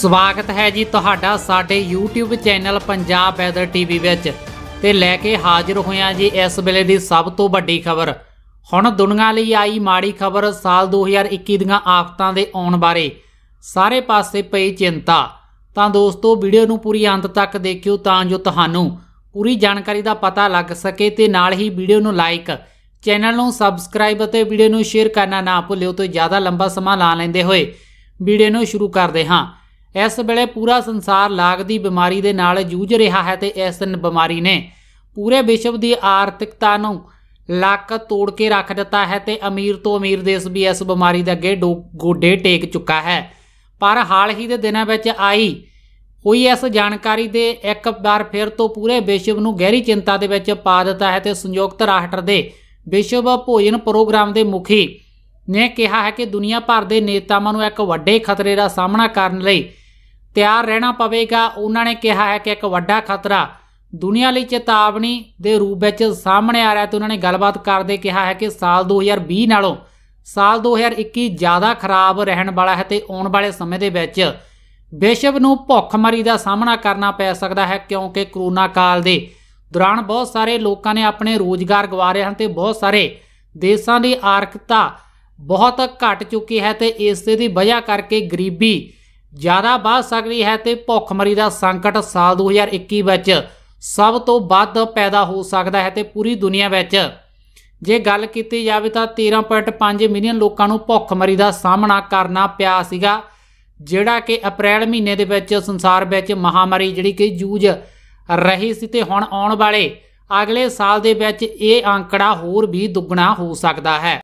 ਸਵਾਗਤ ਹੈ ਜੀ ਤੁਹਾਡਾ ਸਾਡੇ YouTube channel Punjab weather TV ਵਿੱਚ ਤੇ ਲੈ ਕੇ ਹਾਜ਼ਰ ਹੋਇਆ ਜੀ ਇਸ ਵੇਲੇ ਦੀ ਸਭ ਤੋਂ ਵੱਡੀ ਖਬਰ ਹੁਣ ਦੁਨੀਆ ਲਈ ਆਈ ਮਾੜੀ ਖਬਰ ਸਾਲ 2021 ਦੀਆਂ ਆਫਤਾਂ ਦੇ ਆਉਣ ਬਾਰੇ ਸਾਰੇ ਪਾਸੇ ਪਈ ਚਿੰਤਾ ਤਾਂ ਦੋਸਤੋ ਵੀਡੀਓ ਨੂੰ ਪੂਰੀ ਅੰਤ ਤੱਕ ਦੇਖਿਓ ਤਾਂ ਜੋ ਤੁਹਾਨੂੰ ਪੂਰੀ ਜਾਣਕਾਰੀ ਦਾ ਪਤਾ ਲੱਗ ਸਕੇ ਤੇ ਨਾਲ ਹੀ ਵੀਡੀਓ ਨੂੰ ਲਾਈਕ ਚੈਨਲ ਨੂੰ ਸਬਸਕ੍ਰਾਈਬ ਅਤੇ ਵੀਡੀਓ ਨੂੰ ਸ਼ੇਅਰ ਕਰਨਾ ਨਾ ਭੁੱਲਿਓ ਤੇ ਜ਼ਿਆਦਾ ਲੰਬਾ ਸਮਾਂ ਲਾ ਲੈਂਦੇ ਹੋਏ ਵੀਡੀਓ ਨੂੰ ਸ਼ੁਰੂ ਕਰਦੇ ਹਾਂ ਇਸ ਵੇਲੇ ਪੂਰਾ ਸੰਸਾਰ ਲਾਗ ਦੀ ਬਿਮਾਰੀ ਦੇ ਨਾਲ ਜੂਝ ਰਿਹਾ ਹੈ ਤੇ ਇਸ ਬਿਮਾਰੀ ਨੇ ਪੂਰੇ ਵਿਸ਼ਵ ਦੀ ਆਰਥਿਕਤਾ ਨੂੰ ਲੱਕ ਤੋੜ ਕੇ ਰੱਖ ਦਿੱਤਾ ਹੈ ਤੇ ਅਮੀਰ ਤੋਂ ਅਮੀਰ ਦੇਸ਼ ਵੀ ਇਸ ਬਿਮਾਰੀ ਦੇ ਅੱਗੇ ਗੋਡੇ ਟੇਕ ਚੁੱਕਾ ਹੈ ਪਰ ਹਾਲ ਹੀ ਦੇ ਦਿਨਾਂ ਵਿੱਚ ਆਈ ਹੋਈ ਇਸ ਜਾਣਕਾਰੀ ਦੇ ਇੱਕ ਵਾਰ ਫਿਰ ਤੋਂ ਪੂਰੇ ਵਿਸ਼ਵ ਨੂੰ ਗਹਿਰੀ ਚਿੰਤਾ ਦੇ ਵਿੱਚ ਪਾ ਦਿੱਤਾ ਹੈ ਤੇ ਸੰਯੁਕਤ ਰਾਸ਼ਟਰ ਦੇ ਵਿਸ਼ਵ ਭੋਜਨ ਪ੍ਰੋਗਰਾਮ ਦੇ ਮੁਖੀ ਨੇ ਕਿਹਾ ਹੈ ਕਿ ਦੁਨੀਆ ਭਰ ਦੇ ਨੇਤਾਵਾਂ ਨੂੰ ਇੱਕ ਵੱਡੇ ਖਤਰੇ ਦਾ ਸਾਹਮਣਾ ਕਰਨ ਲਈ ਤਿਆਰ ਰਹਿਣਾ ਪਵੇਗਾ ਉਹਨਾਂ ਨੇ ਕਿਹਾ ਹੈ ਕਿ ਇੱਕ ਵੱਡਾ ਖਤਰਾ ਦੁਨੀਆ ਲਈ ਚੇਤਾਵਨੀ ਦੇ ਰੂਪ ਵਿੱਚ ਸਾਹਮਣੇ ਆ ਰਿਹਾ ਤੇ ਉਹਨਾਂ ਨੇ ਗੱਲਬਾਤ ਕਰਦੇ ਕਿਹਾ ਹੈ ਕਿ ਸਾਲ 2020 ਨਾਲੋਂ ਸਾਲ 2021 ਜ਼ਿਆਦਾ ਖਰਾਬ ਰਹਿਣ ਵਾਲਾ ਹੈ ਤੇ ਆਉਣ ਵਾਲੇ ਸਮੇਂ ਦੇ ਵਿੱਚ ਵਿਸ਼ਵ ਨੂੰ ਭੁੱਖਮਰੀ ਦਾ ਸਾਹਮਣਾ ਕਰਨਾ ਪੈ ਸਕਦਾ ਹੈ ਕਿਉਂਕਿ ਕਰੋਨਾ ਕਾਲ ਦੇ ਦੌਰਾਨ ਬਹੁਤ ਸਾਰੇ ਲੋਕਾਂ ਨੇ ਆਪਣੇ ਰੋਜ਼ਗਾਰ ਗਵਾਰੇ ਹਨ ਤੇ ਬਹੁਤ ਸਾਰੇ ਦੇਸ਼ਾਂ ਦੀ ਆਰਥਿਕਤਾ ਬਹੁਤ ਘਟ ਚੁੱਕੀ ਹੈ ਤੇ ਇਸ ਦੀ ਵਜ੍ਹਾ ਕਰਕੇ ਗਰੀਬੀ ਜ਼ਿਆਦਾ ਵੱਧ ਸਕਦੀ ਹੈ ਤੇ ਭੁੱਖਮਰੀ ਦਾ ਸੰਕਟ ਸਾਲ 2021 ਵਿੱਚ ਸਭ ਤੋਂ ਵੱਧ ਪੈਦਾ ਹੋ ਸਕਦਾ ਹੈ ਤੇ ਪੂਰੀ ਦੁਨੀਆ ਵਿੱਚ ਜੇ ਗੱਲ ਕੀਤੀ ਜਾਵੇ ਤਾਂ 13.5 ਮਿਲੀਅਨ ਲੋਕਾਂ ਨੂੰ ਭੁੱਖਮਰੀ ਦਾ ਸਾਹਮਣਾ ਕਰਨਾ ਪਿਆ ਸੀਗਾ ਜਿਹੜਾ ਕਿ ਅਪ੍ਰੈਲ ਮਹੀਨੇ ਦੇ ਵਿੱਚ ਸੰਸਾਰ ਵਿੱਚ ਮਹਾਮਾਰੀ ਜਿਹੜੀ ਕਿ ਜੂਜ ਰਹੀ ਸੀ ਤੇ ਹੁਣ ਆਉਣ ਵਾਲੇ ਅਗਲੇ ਸਾਲ ਦੇ ਵਿੱਚ ਇਹ ਅੰਕੜਾ ਹੋਰ ਵੀ ਦੁੱਗਣਾ ਹੋ ਸਕਦਾ ਹੈ